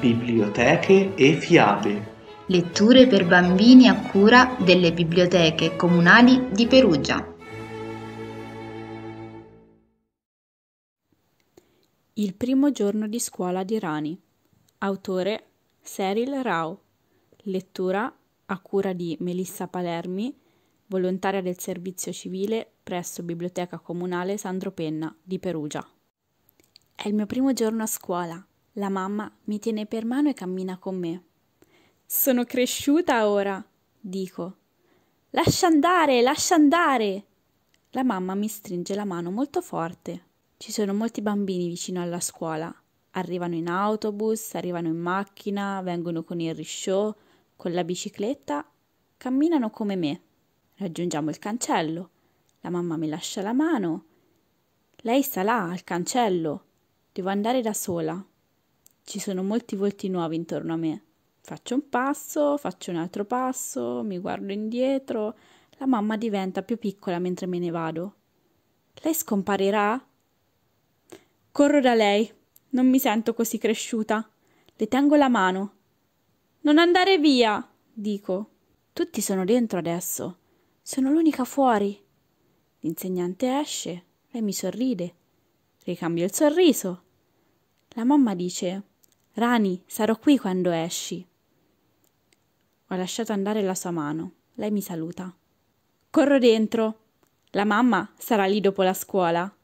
Biblioteche e fiabe. Letture per bambini a cura delle biblioteche comunali di Perugia. Il primo giorno di scuola di Rani. Autore Cyril Rao. Lettura a cura di Melissa Palermi, volontaria del servizio civile presso Biblioteca Comunale Sandro Penna di Perugia. È il mio primo giorno a scuola la mamma mi tiene per mano e cammina con me. Sono cresciuta ora, dico. Lascia andare, lascia andare. La mamma mi stringe la mano molto forte. Ci sono molti bambini vicino alla scuola. Arrivano in autobus, arrivano in macchina, vengono con il risciò, con la bicicletta, camminano come me. Raggiungiamo il cancello. La mamma mi lascia la mano. Lei sta là, al cancello. Devo andare da sola. Ci sono molti volti nuovi intorno a me. Faccio un passo, faccio un altro passo, mi guardo indietro. La mamma diventa più piccola mentre me ne vado. Lei scomparirà? Corro da lei. Non mi sento così cresciuta. Le tengo la mano. Non andare via, dico. Tutti sono dentro adesso. Sono l'unica fuori. L'insegnante esce, lei mi sorride. Ricambio il sorriso. La mamma dice Rani, sarò qui quando esci. Ho lasciato andare la sua mano. Lei mi saluta. Corro dentro. La mamma sarà lì dopo la scuola.